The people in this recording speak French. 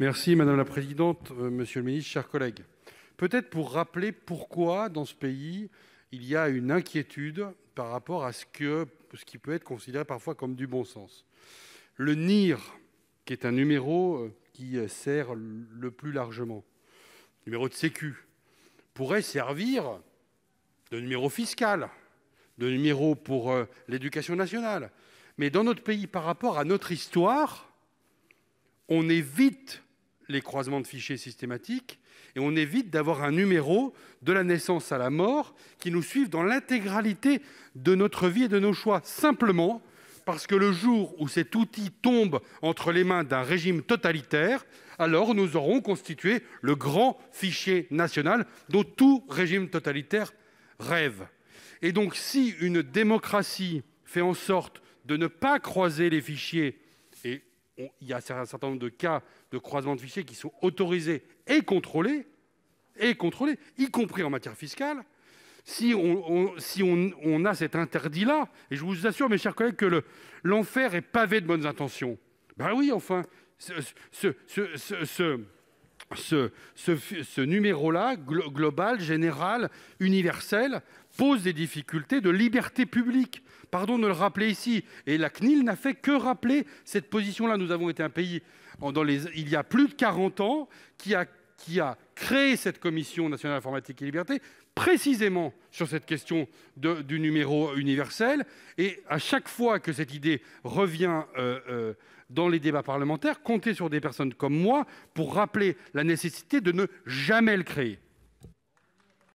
Merci madame la présidente, euh, monsieur le Ministre, chers collègues, peut-être pour rappeler pourquoi dans ce pays, il y a une inquiétude par rapport à ce qui peut être considéré parfois comme du bon sens. Le NIR qui est un numéro euh, qui euh, sert le plus largement numéro de sécu pourrait servir de numéro fiscal, de numéro pour l'éducation nationale. Mais dans notre pays, par rapport à notre histoire, on évite les croisements de fichiers systématiques et on évite d'avoir un numéro de la naissance à la mort qui nous suive dans l'intégralité de notre vie et de nos choix, simplement parce que le jour où cet outil tombe entre les mains d'un régime totalitaire, alors nous aurons constitué le grand fichier national dont tout régime totalitaire rêve. Et donc si une démocratie fait en sorte de ne pas croiser les fichiers, et il y a un certain nombre de cas de croisement de fichiers qui sont autorisés et contrôlés, et contrôlés y compris en matière fiscale. Si on, si on, a cet interdit-là, et je vous assure, mes chers collègues, que l'enfer est pavé de bonnes intentions. Ben oui, enfin, ce, ce, ce, numéro-là, global, général, universel, pose des difficultés de liberté publique. Pardon de le rappeler ici. Et la CNIL n'a fait que rappeler cette position-là. Nous avons été un pays, il y a plus de 40 ans, qui a qui a créé cette Commission nationale informatique et liberté, précisément sur cette question du numéro universel. Et à chaque fois que cette idée revient euh, euh, dans les débats parlementaires, comptez sur des personnes comme moi pour rappeler la nécessité de ne jamais le créer.